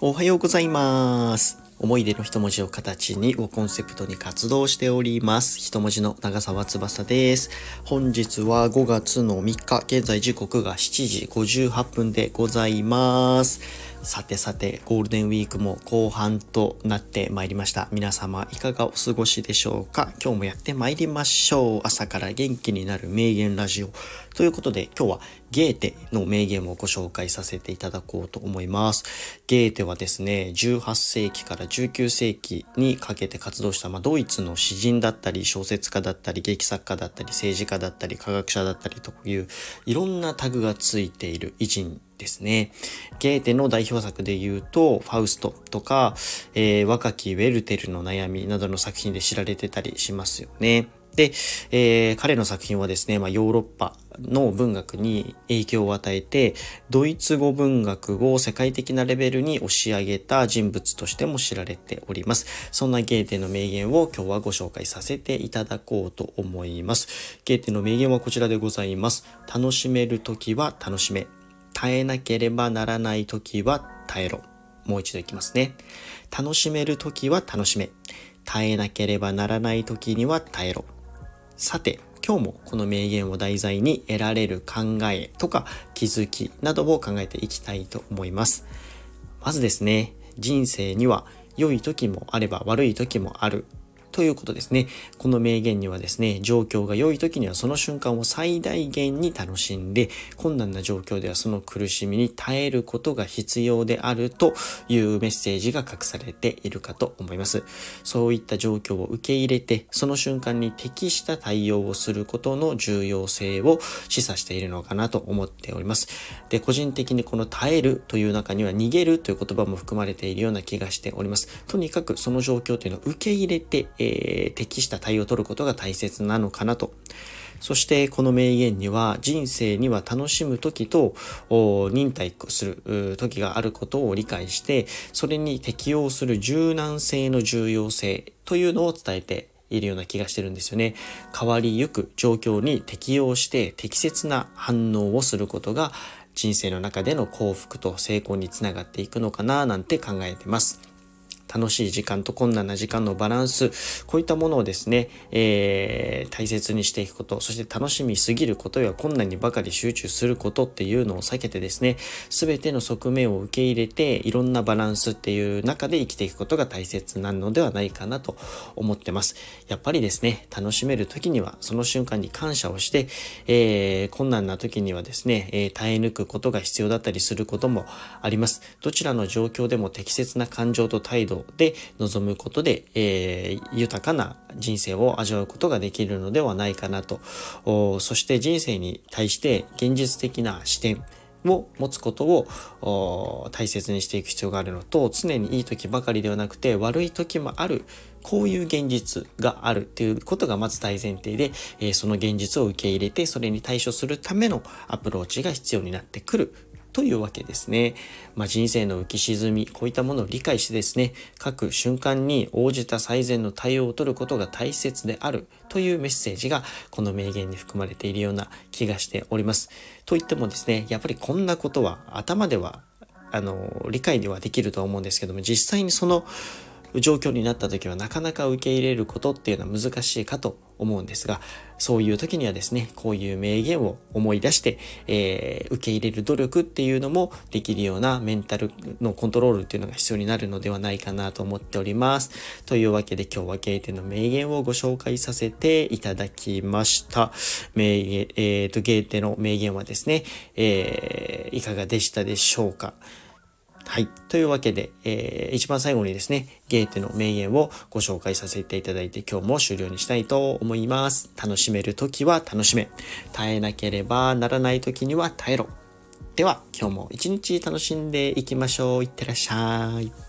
おはようございます。思い出の一文字を形にをコンセプトに活動しております。一文字の長沢翼です。本日は5月の3日、現在時刻が7時58分でございます。さてさて、ゴールデンウィークも後半となってまいりました。皆様いかがお過ごしでしょうか今日もやってまいりましょう。朝から元気になる名言ラジオ。ということで今日はゲーテの名言をご紹介させていただこうと思います。ゲーテはですね、18世紀から19世紀にかけて活動した、まあ、ドイツの詩人だったり、小説家だったり、劇作家だったり、政治家だったり、科学者だったりという、いろんなタグがついている偉人ですね。ゲーテの代表作で言うと、ファウストとか、えー、若きウェルテルの悩みなどの作品で知られてたりしますよね。で、えー、彼の作品はですね、まあ、ヨーロッパの文学に影響を与えて、ドイツ語文学を世界的なレベルに押し上げた人物としても知られております。そんなゲーテの名言を今日はご紹介させていただこうと思います。ゲーテの名言はこちらでございます。楽しめるときは楽しめ。耐えなければならない時は耐えろ。もう一度いきますね。楽しめる時は楽しめ。耐えなければならない時には耐えろ。さて、今日もこの名言を題材に得られる考えとか気づきなどを考えていきたいと思います。まずですね、人生には良い時もあれば悪い時もあるということですね。この名言にはですね、状況が良い時にはその瞬間を最大限に楽しんで、困難な状況ではその苦しみに耐えることが必要であるというメッセージが隠されているかと思います。そういった状況を受け入れて、その瞬間に適した対応をすることの重要性を示唆しているのかなと思っております。で、個人的にこの耐えるという中には逃げるという言葉も含まれているような気がしております。とにかくその状況というのを受け入れて、ええー、適した対応を取ることが大切なのかなと。そしてこの名言には人生には楽しむ時と忍耐する時があることを理解してそれに適応する柔軟性の重要性というのを伝えているような気がしてるんですよね。変わりゆく状況に適応して適切な反応をすることが人生の中での幸福と成功につながっていくのかななんて考えてます。楽しい時間と困難な時間のバランス、こういったものをですね、えー、大切にしていくこと、そして楽しみすぎることや困難にばかり集中することっていうのを避けてですね、すべての側面を受け入れて、いろんなバランスっていう中で生きていくことが大切なのではないかなと思ってます。やっぱりですね、楽しめる時には、その瞬間に感謝をして、えー、困難な時にはですね、えー、耐え抜くことが必要だったりすることもあります。どちらの状況でも適切な感情と態度で臨むことで、えー、豊かな人生を味わうことができるのではないかなと。そして人生に対して現実的な視点、を持つことを大切にしていく必要があるのと常にいい時ばかりではなくて悪い時もあるこういう現実があるっていうことがまず大前提で、えー、その現実を受け入れてそれに対処するためのアプローチが必要になってくるというわけですね。まあ、人生の浮き沈み、こういったものを理解してですね、各瞬間に応じた最善の対応を取ることが大切であるというメッセージがこの名言に含まれているような気がしております。といってもですね、やっぱりこんなことは頭ではあの、理解ではできると思うんですけども、実際にその状況になった時はなかなか受け入れることっていうのは難しいかと思うんですが、そういう時にはですね、こういう名言を思い出して、えー、受け入れる努力っていうのもできるようなメンタルのコントロールっていうのが必要になるのではないかなと思っております。というわけで今日はゲーテの名言をご紹介させていただきました。名言、えー、と、ゲーテの名言はですね、えー、いかがでしたでしょうか。はい。というわけで、えー、一番最後にですね、ゲーテの名言をご紹介させていただいて、今日も終了にしたいと思います。楽しめる時は楽しめ。耐えなければならない時には耐えろ。では、今日も一日楽しんでいきましょう。いってらっしゃい。